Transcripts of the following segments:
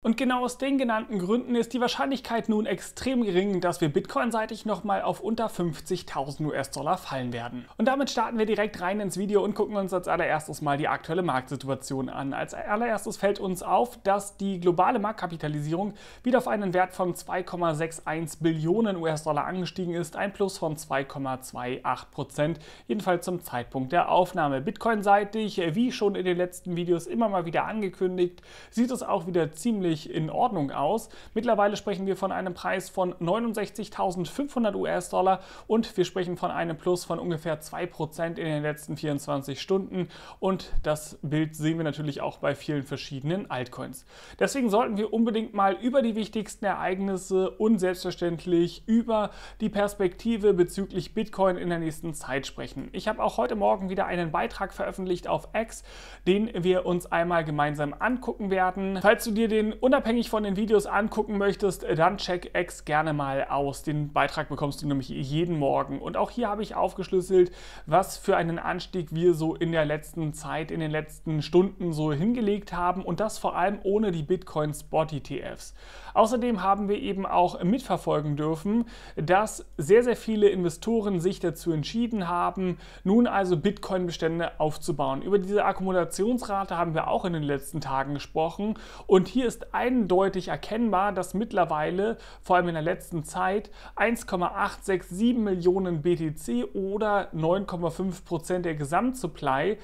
Und genau aus den genannten Gründen ist die Wahrscheinlichkeit nun extrem gering, dass wir Bitcoin-seitig nochmal auf unter 50.000 US-Dollar fallen werden. Und damit starten wir direkt rein ins Video und gucken uns als allererstes mal die aktuelle Marktsituation an. Als allererstes fällt uns auf, dass die globale Marktkapitalisierung wieder auf einen Wert von 2,61 Billionen US-Dollar angestiegen ist, ein Plus von 2,28 Prozent, jedenfalls zum Zeitpunkt der Aufnahme. Bitcoin-seitig, wie schon in den letzten Videos immer mal wieder angekündigt, sieht es auch wieder ziemlich ziemlich in Ordnung aus. Mittlerweile sprechen wir von einem Preis von 69.500 US-Dollar und wir sprechen von einem Plus von ungefähr 2% in den letzten 24 Stunden. Und das Bild sehen wir natürlich auch bei vielen verschiedenen Altcoins. Deswegen sollten wir unbedingt mal über die wichtigsten Ereignisse und selbstverständlich über die Perspektive bezüglich Bitcoin in der nächsten Zeit sprechen. Ich habe auch heute Morgen wieder einen Beitrag veröffentlicht auf X, den wir uns einmal gemeinsam angucken werden. Falls du dir den unabhängig von den Videos angucken möchtest, dann check X gerne mal aus. Den Beitrag bekommst du nämlich jeden Morgen. Und auch hier habe ich aufgeschlüsselt, was für einen Anstieg wir so in der letzten Zeit, in den letzten Stunden so hingelegt haben und das vor allem ohne die Bitcoin Spot ETFs. Außerdem haben wir eben auch mitverfolgen dürfen, dass sehr, sehr viele Investoren sich dazu entschieden haben, nun also Bitcoin-Bestände aufzubauen. Über diese Akkumulationsrate haben wir auch in den letzten Tagen gesprochen und hier ist eindeutig erkennbar, dass mittlerweile, vor allem in der letzten Zeit, 1,867 Millionen BTC oder 9,5 Prozent der Gesamtsupply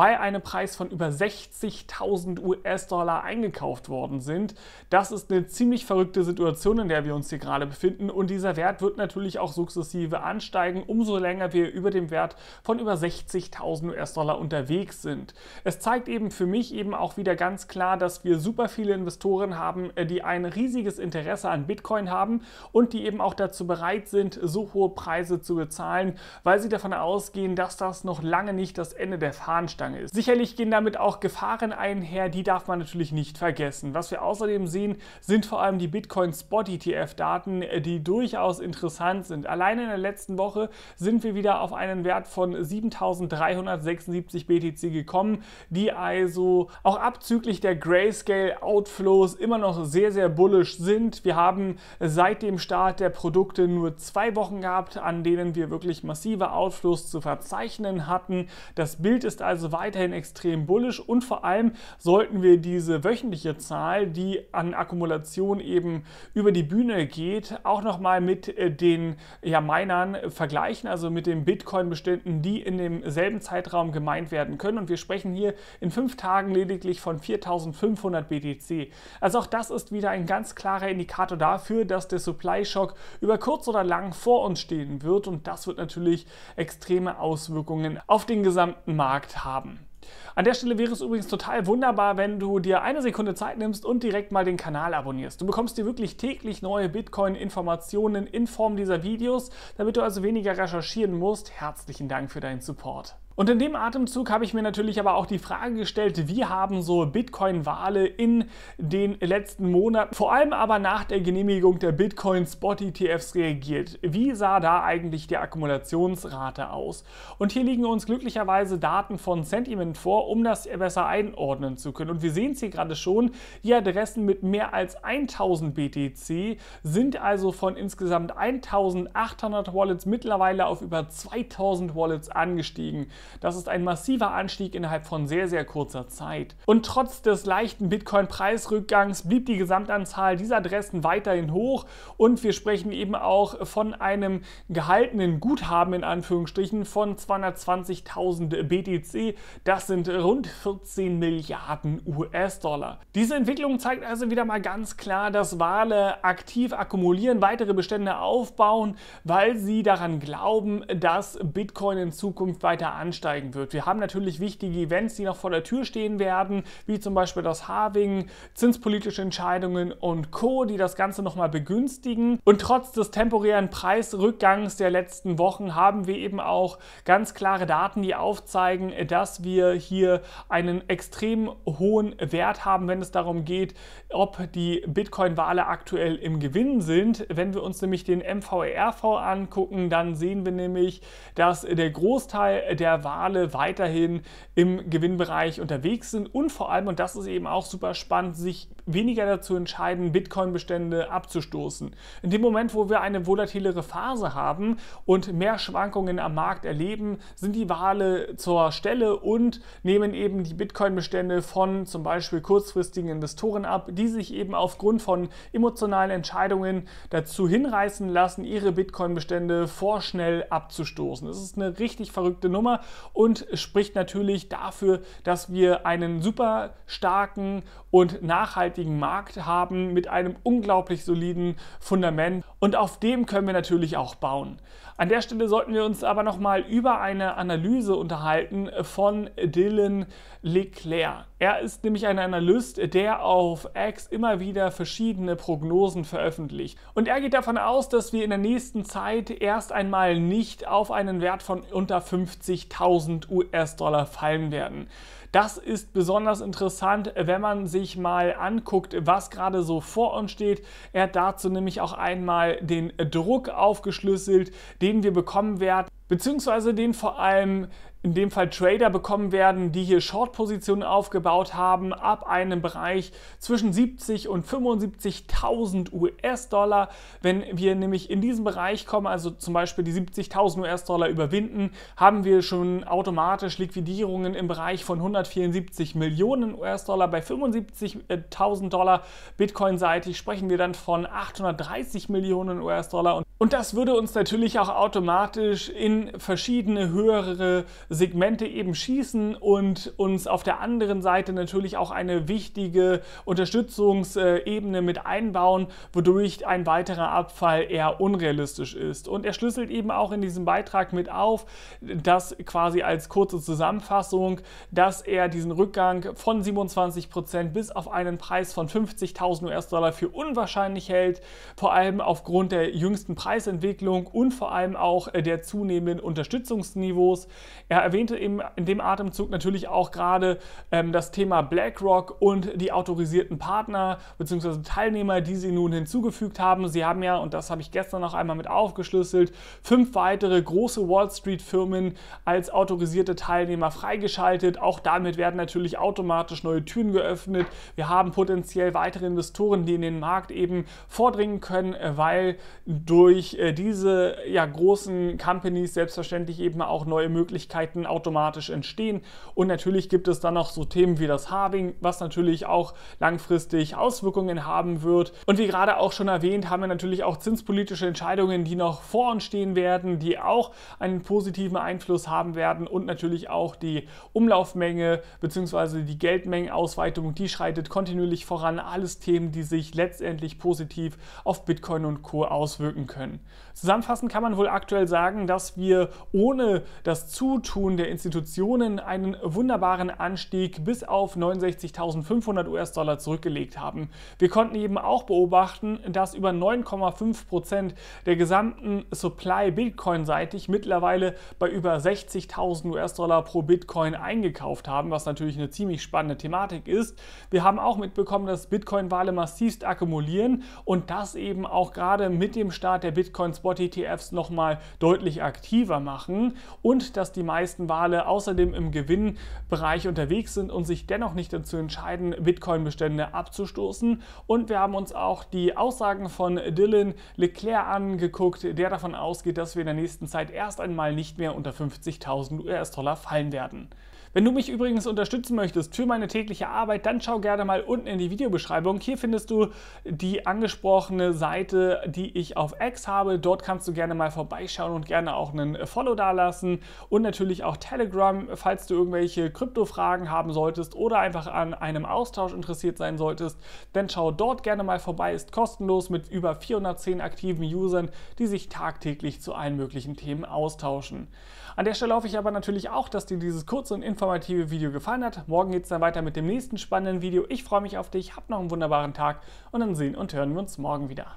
bei einem Preis von über 60.000 US-Dollar eingekauft worden sind. Das ist eine ziemlich verrückte Situation, in der wir uns hier gerade befinden und dieser Wert wird natürlich auch sukzessive ansteigen, umso länger wir über dem Wert von über 60.000 US-Dollar unterwegs sind. Es zeigt eben für mich eben auch wieder ganz klar, dass wir super viele Investoren haben, äh, die ein riesiges Interesse an Bitcoin haben und die eben auch dazu bereit sind, so hohe Preise zu bezahlen, weil sie davon ausgehen, dass das noch lange nicht das Ende der Fahnenstange gegangen ist. Sicherlich gehen damit auch Gefahren einher, die darf man natürlich nicht vergessen. Was wir außerdem sehen, sind vor allem die Bitcoin-Spot-ETF-Daten, äh, die durchaus interessant sind. Allein in der letzten Woche sind wir wieder auf einen Wert von 7.376 BTC gekommen, die also auch abzüglich der Grayscale-Outflows immer noch sehr, sehr bullisch sind. Wir haben seit dem Start der Produkte nur zwei Wochen gehabt, an denen wir wirklich massive Outflows zu verzeichnen hatten. Das Bild ist also weiterhin extrem bullisch und vor allem sollten wir diese wöchentliche Zahl, die an Akkumulation eben über die Bühne geht, auch nochmal mit äh, den ja, Minern vergleichen, also mit den Bitcoin-Beständen, die in demselben Zeitraum gemeint werden können. Und wir sprechen hier in fünf Tagen lediglich von 4500 BTC. Also auch das ist wieder ein ganz klarer Indikator dafür, dass der Supply-Shock über kurz oder lang vor uns stehen wird. Und das wird natürlich extreme Auswirkungen auf den gesamten Markt haben. An der Stelle wäre es übrigens total wunderbar, wenn du dir eine Sekunde Zeit nimmst und direkt mal den Kanal abonnierst. Du bekommst dir wirklich täglich neue Bitcoin-Informationen in Form dieser Videos, damit du also weniger recherchieren musst. Herzlichen Dank für deinen Support. Und in dem Atemzug habe ich mir natürlich aber auch die Frage gestellt, wie haben so Bitcoin-Wale in den letzten Monaten, vor allem aber nach der Genehmigung der Bitcoin-Spot-ETFs reagiert? Wie sah da eigentlich die Akkumulationsrate aus? Und hier liegen uns glücklicherweise Daten von Sentiment vor, um das besser einordnen zu können. Und wir sehen es hier gerade schon, die Adressen mit mehr als 1000 BTC sind also von insgesamt 1800 Wallets mittlerweile auf über 2000 Wallets angestiegen. Das ist ein massiver Anstieg innerhalb von sehr, sehr kurzer Zeit. Und trotz des leichten Bitcoin-Preisrückgangs blieb die Gesamtanzahl dieser Adressen weiterhin hoch und wir sprechen eben auch von einem gehaltenen Guthaben in Anführungsstrichen von 220.000 BTC. Das sind rund 14 Milliarden US-Dollar. Diese Entwicklung zeigt also wieder mal ganz klar, dass Wale aktiv akkumulieren, weitere Bestände aufbauen, weil sie daran glauben, dass Bitcoin in Zukunft weiter ansteigt ansteigen wird. Wir haben natürlich wichtige Events, die noch vor der Tür stehen werden, wie zum Beispiel das Harving, zinspolitische Entscheidungen und Co., die das Ganze nochmal begünstigen. Und trotz des temporären Preisrückgangs der letzten Wochen haben wir eben auch ganz klare Daten, die aufzeigen, dass wir hier einen extrem hohen Wert haben, wenn es darum geht, ob die Bitcoin-Wale aktuell im Gewinn sind. Wenn wir uns nämlich den MVRV angucken, dann sehen wir nämlich, dass der Großteil der der Wale weiterhin im Gewinnbereich unterwegs sind und vor allem, und das ist eben auch super spannend, sich weniger dazu entscheiden, Bitcoin-Bestände abzustoßen. In dem Moment, wo wir eine volatilere Phase haben und mehr Schwankungen am Markt erleben, sind die Wale zur Stelle und nehmen eben die Bitcoin-Bestände von zum Beispiel kurzfristigen Investoren ab, die sich eben aufgrund von emotionalen Entscheidungen dazu hinreißen lassen, ihre Bitcoin-Bestände vorschnell abzustoßen. Das ist eine richtig verrückte Nummer und spricht natürlich dafür, dass wir einen super starken und nachhaltigen Markt haben mit einem unglaublich soliden Fundament und auf dem können wir natürlich auch bauen. An der Stelle sollten wir uns aber nochmal über eine Analyse unterhalten von Dylan Leclerc. Er ist nämlich ein Analyst, der auf X immer wieder verschiedene Prognosen veröffentlicht. Und er geht davon aus, dass wir in der nächsten Zeit erst einmal nicht auf einen Wert von unter 50.000 US-Dollar fallen werden. Das ist besonders interessant, wenn man sich mal anguckt, was gerade so vor uns steht. Er hat dazu nämlich auch einmal den Druck aufgeschlüsselt, den wir bekommen werden, beziehungsweise den vor allem in dem Fall Trader bekommen werden, die hier Short-Positionen aufgebaut haben, ab einem Bereich zwischen 70 und 75.000 US-Dollar. Wenn wir nämlich in diesen Bereich kommen, also zum Beispiel die 70.000 US-Dollar überwinden, haben wir schon automatisch Liquidierungen im Bereich von 174 Millionen US-Dollar. Bei 75.000 Dollar Bitcoin-seitig sprechen wir dann von 830 Millionen US-Dollar und und das würde uns natürlich auch automatisch in verschiedene höhere Segmente eben schießen und uns auf der anderen Seite natürlich auch eine wichtige Unterstützungsebene mit einbauen, wodurch ein weiterer Abfall eher unrealistisch ist. Und er schlüsselt eben auch in diesem Beitrag mit auf, dass quasi als kurze Zusammenfassung, dass er diesen Rückgang von 27% bis auf einen Preis von 50.000 US-Dollar für unwahrscheinlich hält, vor allem aufgrund der jüngsten Preis Preisentwicklung und vor allem auch äh, der zunehmenden Unterstützungsniveaus. Er erwähnte eben in dem Atemzug natürlich auch gerade ähm, das Thema BlackRock und die autorisierten Partner bzw. Teilnehmer, die sie nun hinzugefügt haben. Sie haben ja, und das habe ich gestern noch einmal mit aufgeschlüsselt, fünf weitere große Wall Street-Firmen als autorisierte Teilnehmer freigeschaltet. Auch damit werden natürlich automatisch neue Türen geöffnet. Wir haben potenziell weitere Investoren, die in den Markt eben vordringen können, äh, weil durch durch äh, diese ja, großen Companies selbstverständlich eben auch neue Möglichkeiten automatisch entstehen. Und natürlich gibt es dann noch so Themen wie das Harbing, was natürlich auch langfristig Auswirkungen haben wird. Und wie gerade auch schon erwähnt, haben wir natürlich auch zinspolitische Entscheidungen, die noch vor uns stehen werden, die auch einen positiven Einfluss haben werden und natürlich auch die Umlaufmenge bzw. die Geldmengenausweitung, die schreitet kontinuierlich voran. Alles Themen, die sich letztendlich positiv auf Bitcoin und Co. auswirken können können. Zusammenfassend kann man wohl aktuell sagen, dass wir ohne das Zutun der Institutionen einen wunderbaren Anstieg bis auf 69.500 US-Dollar zurückgelegt haben. Wir konnten eben auch beobachten, dass über 9,5 Prozent der gesamten Supply Bitcoin-seitig mittlerweile bei über 60.000 US-Dollar pro Bitcoin eingekauft haben, was natürlich eine ziemlich spannende Thematik ist. Wir haben auch mitbekommen, dass Bitcoin-Wale massivst akkumulieren und das eben auch gerade mit dem Start der Bitcoin Bitcoin-Spot-ETFs nochmal deutlich aktiver machen und dass die meisten Wale außerdem im Gewinnbereich unterwegs sind und sich dennoch nicht dazu entscheiden, Bitcoin-Bestände abzustoßen. Und wir haben uns auch die Aussagen von Dylan Leclerc angeguckt, der davon ausgeht, dass wir in der nächsten Zeit erst einmal nicht mehr unter 50.000 US-Dollar fallen werden. Wenn du mich übrigens unterstützen möchtest für meine tägliche Arbeit, dann schau gerne mal unten in die Videobeschreibung. Hier findest du die angesprochene Seite, die ich auf X habe. Dort kannst du gerne mal vorbeischauen und gerne auch einen Follow dalassen und natürlich auch Telegram, falls du irgendwelche Krypto-Fragen haben solltest oder einfach an einem Austausch interessiert sein solltest, dann schau dort gerne mal vorbei. Ist kostenlos mit über 410 aktiven Usern, die sich tagtäglich zu allen möglichen Themen austauschen. An der Stelle hoffe ich aber natürlich auch, dass dir dieses kurze und informative informative Video gefallen hat. Morgen geht es dann weiter mit dem nächsten spannenden Video. Ich freue mich auf dich, hab noch einen wunderbaren Tag und dann sehen und hören wir uns morgen wieder.